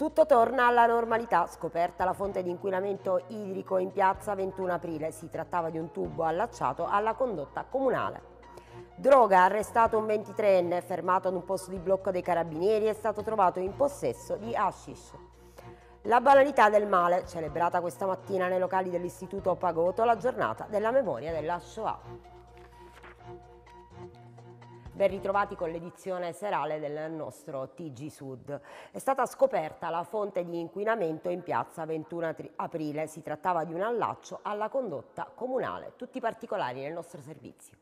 Tutto torna alla normalità, scoperta la fonte di inquinamento idrico in piazza 21 aprile. Si trattava di un tubo allacciato alla condotta comunale. Droga, arrestato un 23enne, fermato ad un posto di blocco dei carabinieri, è stato trovato in possesso di hashish. La banalità del male, celebrata questa mattina nei locali dell'Istituto Pagoto, la giornata della memoria della Shoah. Ben ritrovati con l'edizione serale del nostro TG Sud. È stata scoperta la fonte di inquinamento in piazza 21 aprile. Si trattava di un allaccio alla condotta comunale. Tutti i particolari nel nostro servizio.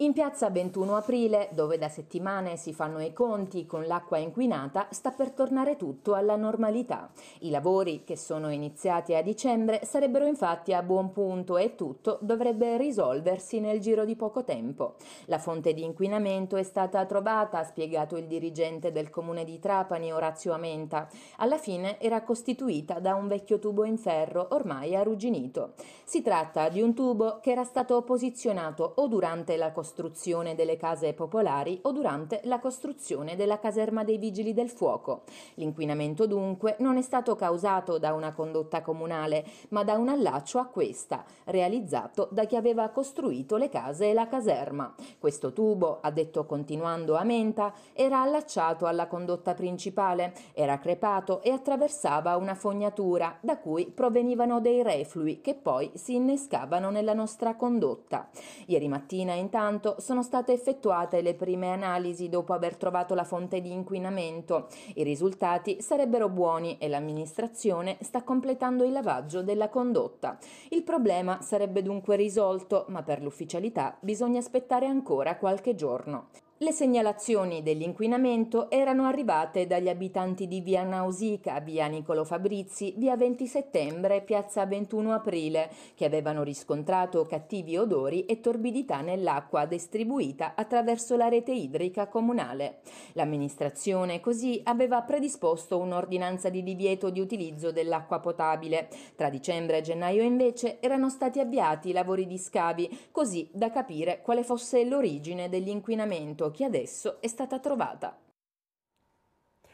In piazza 21 aprile, dove da settimane si fanno i conti con l'acqua inquinata, sta per tornare tutto alla normalità. I lavori, che sono iniziati a dicembre, sarebbero infatti a buon punto e tutto dovrebbe risolversi nel giro di poco tempo. La fonte di inquinamento è stata trovata, ha spiegato il dirigente del comune di Trapani, Orazio Amenta. Alla fine era costituita da un vecchio tubo in ferro, ormai arrugginito. Si tratta di un tubo che era stato posizionato o durante la costruzione costruzione delle case popolari o durante la costruzione della caserma dei vigili del fuoco. L'inquinamento dunque non è stato causato da una condotta comunale, ma da un allaccio a questa, realizzato da chi aveva costruito le case e la caserma. Questo tubo, ha detto continuando a menta, era allacciato alla condotta principale, era crepato e attraversava una fognatura da cui provenivano dei reflui che poi si innescavano nella nostra condotta. Ieri mattina intanto Pertanto sono state effettuate le prime analisi dopo aver trovato la fonte di inquinamento. I risultati sarebbero buoni e l'amministrazione sta completando il lavaggio della condotta. Il problema sarebbe dunque risolto, ma per l'ufficialità bisogna aspettare ancora qualche giorno. Le segnalazioni dell'inquinamento erano arrivate dagli abitanti di via Nausica, via Nicolo Fabrizi, via 20 settembre, piazza 21 aprile, che avevano riscontrato cattivi odori e torbidità nell'acqua distribuita attraverso la rete idrica comunale. L'amministrazione così aveva predisposto un'ordinanza di divieto di utilizzo dell'acqua potabile. Tra dicembre e gennaio invece erano stati avviati i lavori di scavi, così da capire quale fosse l'origine dell'inquinamento che adesso è stata trovata.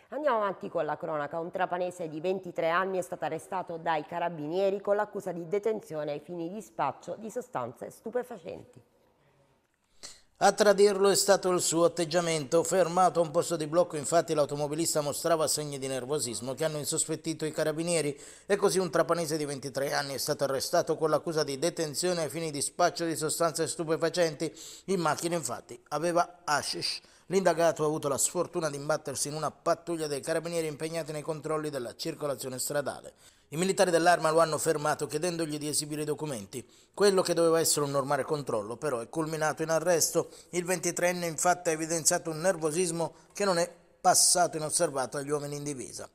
Andiamo avanti con la cronaca. Un trapanese di 23 anni è stato arrestato dai carabinieri con l'accusa di detenzione ai fini di spaccio di sostanze stupefacenti. A tradirlo è stato il suo atteggiamento. Fermato a un posto di blocco, infatti, l'automobilista mostrava segni di nervosismo che hanno insospettito i carabinieri e così un trapanese di 23 anni è stato arrestato con l'accusa di detenzione ai fini di spaccio di sostanze stupefacenti. In macchina, infatti, aveva hashish. L'indagato ha avuto la sfortuna di imbattersi in una pattuglia dei carabinieri impegnati nei controlli della circolazione stradale. I militari dell'arma lo hanno fermato chiedendogli di esibire i documenti. Quello che doveva essere un normale controllo però è culminato in arresto. Il 23enne infatti ha evidenziato un nervosismo che non è passato inosservato agli uomini in divisa.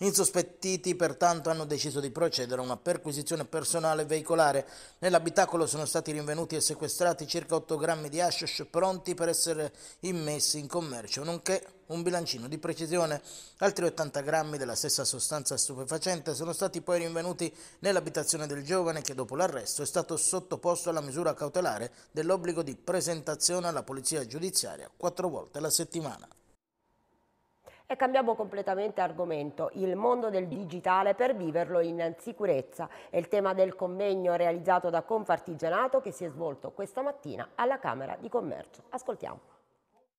Insospettiti pertanto hanno deciso di procedere a una perquisizione personale e veicolare. Nell'abitacolo sono stati rinvenuti e sequestrati circa 8 grammi di hashish pronti per essere immessi in commercio, nonché un bilancino di precisione. Altri 80 grammi della stessa sostanza stupefacente sono stati poi rinvenuti nell'abitazione del giovane che dopo l'arresto è stato sottoposto alla misura cautelare dell'obbligo di presentazione alla polizia giudiziaria quattro volte alla settimana. E cambiamo completamente argomento, il mondo del digitale per viverlo in sicurezza. È il tema del convegno realizzato da Confartigianato che si è svolto questa mattina alla Camera di Commercio. Ascoltiamo.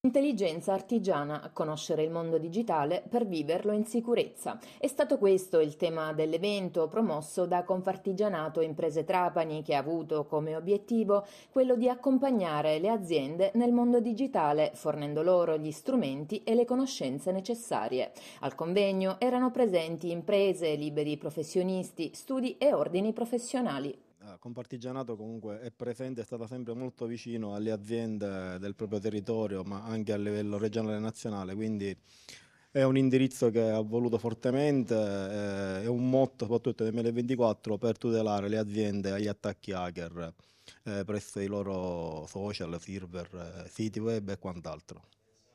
Intelligenza artigiana, conoscere il mondo digitale per viverlo in sicurezza. È stato questo il tema dell'evento promosso da Confartigianato Imprese Trapani che ha avuto come obiettivo quello di accompagnare le aziende nel mondo digitale fornendo loro gli strumenti e le conoscenze necessarie. Al convegno erano presenti imprese, liberi professionisti, studi e ordini professionali eh, Compartigianato comunque è presente, è stata sempre molto vicino alle aziende del proprio territorio, ma anche a livello regionale e nazionale, quindi è un indirizzo che ha voluto fortemente, eh, è un motto soprattutto nel 2024 per tutelare le aziende agli attacchi hacker eh, presso i loro social, server, eh, siti web e quant'altro.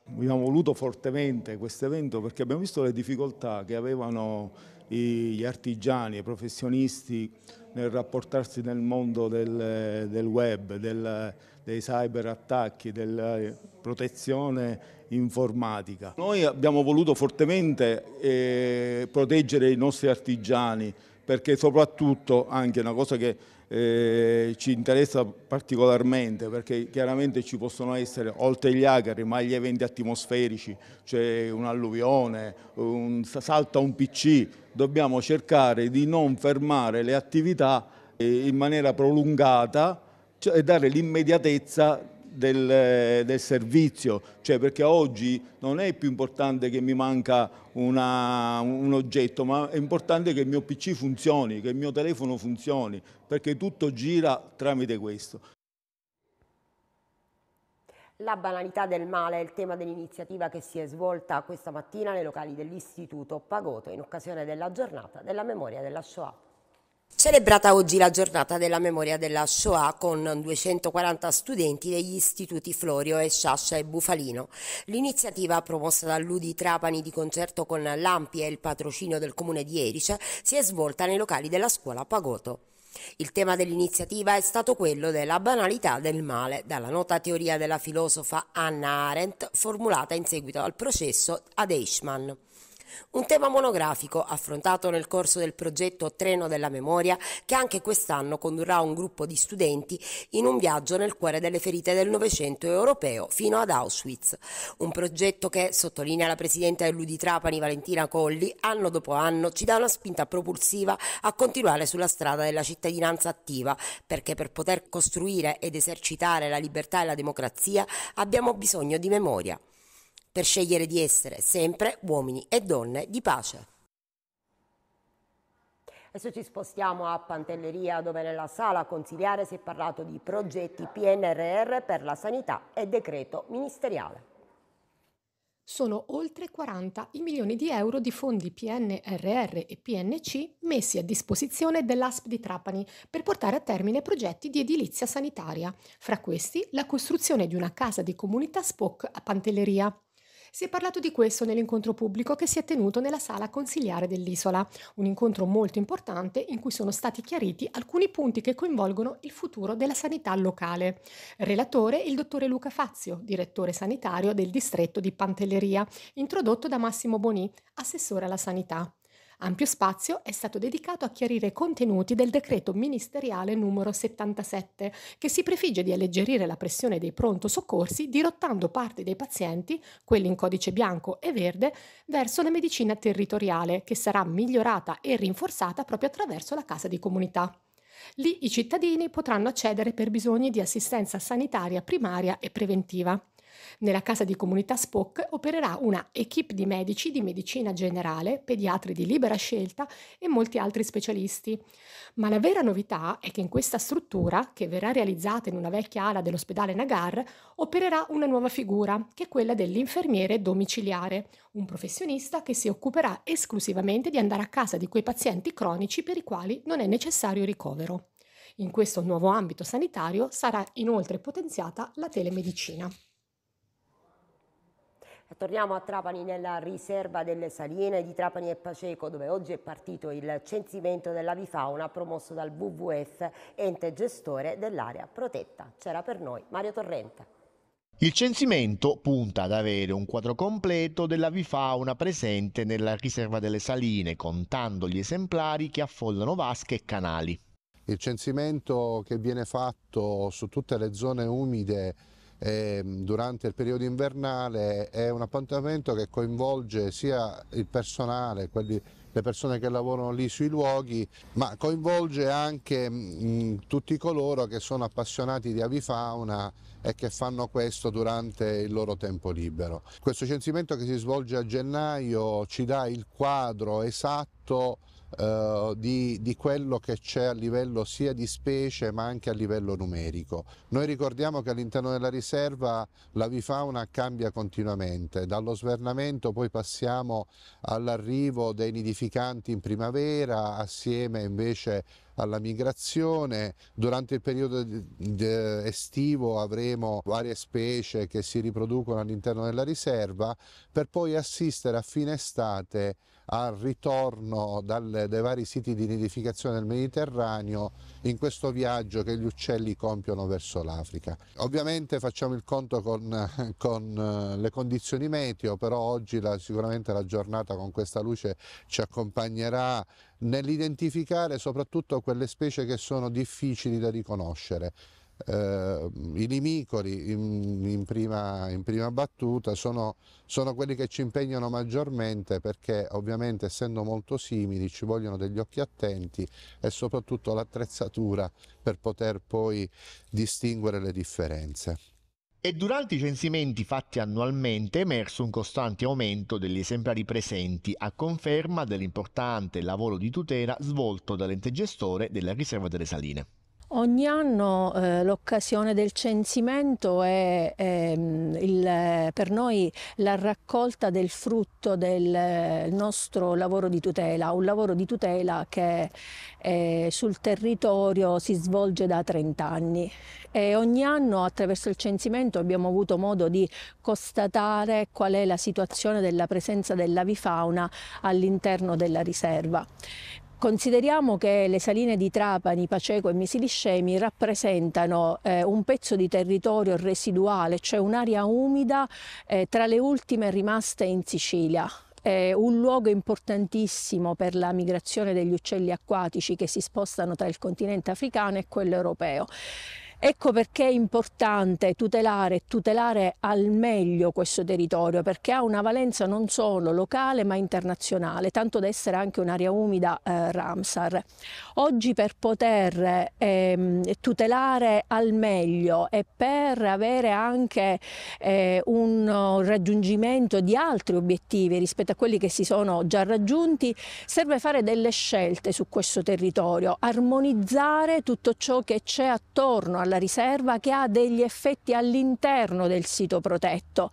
Abbiamo voluto fortemente questo evento perché abbiamo visto le difficoltà che avevano gli artigiani, i professionisti nel rapportarsi nel mondo del, del web, del, dei cyberattacchi, della protezione informatica. Noi abbiamo voluto fortemente eh, proteggere i nostri artigiani perché soprattutto anche una cosa che eh, ci interessa particolarmente perché chiaramente ci possono essere oltre gli acari ma gli eventi atmosferici, cioè un'alluvione, un un, salta un PC, dobbiamo cercare di non fermare le attività eh, in maniera prolungata cioè, e dare l'immediatezza del, del, servizio, cioè perché oggi non è più importante che mi manca una, un oggetto, ma è importante che il mio PC funzioni, che il mio telefono funzioni, perché tutto gira tramite questo. La banalità del male è il tema dell'iniziativa che si è svolta questa mattina nei locali dell'Istituto Pagoto in occasione della giornata della memoria della Shoah. Celebrata oggi la giornata della memoria della Shoah con 240 studenti degli istituti Florio e Sciascia e Bufalino. L'iniziativa promossa dall'Udi Trapani di concerto con l'Ampi e il patrocinio del comune di Erice si è svolta nei locali della scuola Pagoto. Il tema dell'iniziativa è stato quello della banalità del male, dalla nota teoria della filosofa Anna Arendt formulata in seguito al processo ad Eichmann. Un tema monografico affrontato nel corso del progetto Treno della Memoria che anche quest'anno condurrà un gruppo di studenti in un viaggio nel cuore delle ferite del Novecento europeo fino ad Auschwitz. Un progetto che, sottolinea la Presidente presidenta Trapani Valentina Colli, anno dopo anno ci dà una spinta propulsiva a continuare sulla strada della cittadinanza attiva perché per poter costruire ed esercitare la libertà e la democrazia abbiamo bisogno di memoria per scegliere di essere sempre uomini e donne di pace. Adesso ci spostiamo a Pantelleria dove nella sala consigliare si è parlato di progetti PNRR per la sanità e decreto ministeriale. Sono oltre 40 i milioni di euro di fondi PNRR e PNC messi a disposizione dell'ASP di Trapani per portare a termine progetti di edilizia sanitaria, fra questi la costruzione di una casa di comunità SPOC a Pantelleria. Si è parlato di questo nell'incontro pubblico che si è tenuto nella sala consiliare dell'isola, un incontro molto importante in cui sono stati chiariti alcuni punti che coinvolgono il futuro della sanità locale. Relatore il dottore Luca Fazio, direttore sanitario del distretto di Pantelleria, introdotto da Massimo Boni, assessore alla sanità. Ampio spazio è stato dedicato a chiarire i contenuti del decreto ministeriale numero 77, che si prefigge di alleggerire la pressione dei pronto soccorsi dirottando parte dei pazienti, quelli in codice bianco e verde, verso la medicina territoriale, che sarà migliorata e rinforzata proprio attraverso la casa di comunità. Lì i cittadini potranno accedere per bisogni di assistenza sanitaria primaria e preventiva. Nella casa di comunità Spock opererà una equipe di medici di medicina generale, pediatri di libera scelta e molti altri specialisti. Ma la vera novità è che in questa struttura, che verrà realizzata in una vecchia ala dell'ospedale Nagar, opererà una nuova figura, che è quella dell'infermiere domiciliare, un professionista che si occuperà esclusivamente di andare a casa di quei pazienti cronici per i quali non è necessario ricovero. In questo nuovo ambito sanitario sarà inoltre potenziata la telemedicina. Torniamo a Trapani nella riserva delle Saline di Trapani e Paceco dove oggi è partito il censimento della bifauna promosso dal WWF, ente gestore dell'area protetta. C'era per noi Mario Torrente. Il censimento punta ad avere un quadro completo della vifauna presente nella riserva delle saline, contando gli esemplari che affollano vasche e canali. Il censimento che viene fatto su tutte le zone umide Ehm, durante il periodo invernale è un appuntamento che coinvolge sia il personale, quelli, le persone che lavorano lì sui luoghi, ma coinvolge anche mh, mm, tutti coloro che sono appassionati di avifauna e che fanno questo durante il loro tempo libero. Questo censimento che si svolge a gennaio ci dà il quadro esatto eh, di, di, quello che c'è a livello sia di specie ma anche a livello numerico. Noi ricordiamo che all'interno della riserva la l'avifauna cambia continuamente, dallo svernamento poi passiamo all'arrivo dei nidificanti in primavera assieme invece alla migrazione, durante il periodo estivo avremo varie specie che si riproducono all'interno della riserva per poi assistere a fine estate al ritorno dalle, dai vari siti di nidificazione del Mediterraneo in questo viaggio che gli uccelli compiono verso l'Africa. Ovviamente facciamo il conto con, con eh, le condizioni meteo, però oggi la, sicuramente la giornata con questa luce ci accompagnerà nell'identificare soprattutto quelle specie che sono difficili da riconoscere eh, i limicoli in, in, prima, in prima, battuta sono, sono, quelli che ci impegnano maggiormente perché ovviamente essendo molto simili ci vogliono degli occhi attenti e soprattutto l'attrezzatura per poter poi distinguere le differenze. E durante i censimenti fatti annualmente è emerso un costante aumento degli esemplari presenti, a conferma dell'importante lavoro di tutela svolto dall'ente gestore della riserva delle saline. Ogni anno eh, l'occasione del censimento è, è ehm, il, per noi la raccolta del frutto del eh, nostro lavoro di tutela, un lavoro di tutela che eh, sul territorio si svolge da 30 anni e ogni anno attraverso il censimento abbiamo avuto modo di constatare qual è la situazione della presenza dell'avifauna all'interno della riserva. Consideriamo che le saline di Trapani, Paceco e Misiliscemi rappresentano eh, un pezzo di territorio residuale, cioè un'area umida eh, tra le ultime rimaste in Sicilia. È un luogo importantissimo per la migrazione degli uccelli acquatici che si spostano tra il continente africano e quello europeo. Ecco perché è importante tutelare e tutelare al meglio questo territorio, perché ha una valenza non solo locale ma internazionale, tanto da essere anche un'area umida eh, Ramsar. Oggi per poter eh, tutelare al meglio e per avere anche eh, un raggiungimento di altri obiettivi rispetto a quelli che si sono già raggiunti, serve fare delle scelte su questo territorio, armonizzare tutto ciò che c'è attorno alla alla riserva che ha degli effetti all'interno del sito protetto.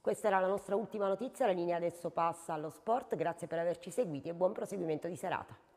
Questa era la nostra ultima notizia, la linea adesso passa allo sport, grazie per averci seguiti e buon proseguimento di serata.